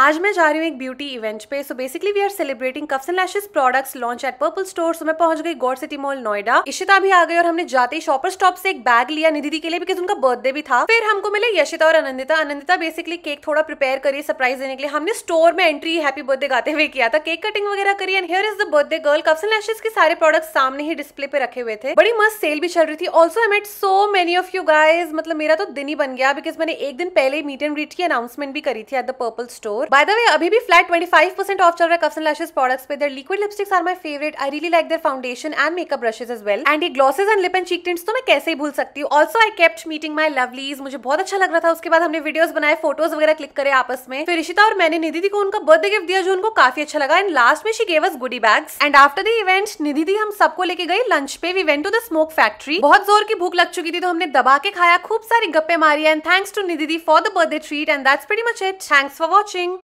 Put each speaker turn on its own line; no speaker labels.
आज मैं जा रही हूँ एक ब्यूटी इवेंट पे so basically we are celebrating Cuffs and Lashes products launch at Purple store so मैं पहुंच गई गॉड सिटी मॉल नोएडा इशिता भी आ गई और हमने जाते ही शॉपर स्टॉप से एक बैग लिया निधि के लिए बिकॉज उनका बर्थडे भी था फिर हमको मिले यशिता और अनंदिता अनंदिता बेसिकली केक थोड़ा प्रिपेयर करी सरप्राइज देने के लिए हमने स्टोर में एंट्री हैप्पी बर्थडे गाते हुए किया था केक कटिंग वगैरह करी and here is the birthday girl Cuffs and Lashes के सारे प्रोडक्ट सामने ही डिस्प्ले पे रखे हुए थे बड़ी मस्त सेल भी चल रही थी also I met so many of you guys मतलब मेरा तो दिन ही बन गया बिकॉज मैंने एक दिन पहले मीट एंड ग्रीट की अनाउंसमेंट भी करी थी at the Purple store by the way अभी भी फ्लैट 25% ऑफ चल रहा है कफ्स एंड लैशेस प्रोडक्ट्स पे their liquid lipsticks are my favourite I really like their foundation and makeup brushes as well and ये glosses and lip and cheek tints तो मैं कैसे ही भूल सकती हूँ also I kept meeting my lovelies मुझे बहुत अच्छा लग रहा था उसके बाद हमने वीडियोस बनाए फोटोज वगैरह क्लिक करे आपस में फिर ऋषिता और मैंने निधि को उनका बर्थडे गिफ्ट दिया जो उनको काफी अच्छा लगा एंड लास्ट में she gave us goodie bags and after the event Nidhi di हम सबको लेके गई लंच पे we went to the Smoke Factory बहुत जोर की भूख लग चुकी थी तो हमने दबा के खाया खूब सारी गप्पे मारी and thanks to Nidhi di for the birthday treat and that's very much it thanks for watching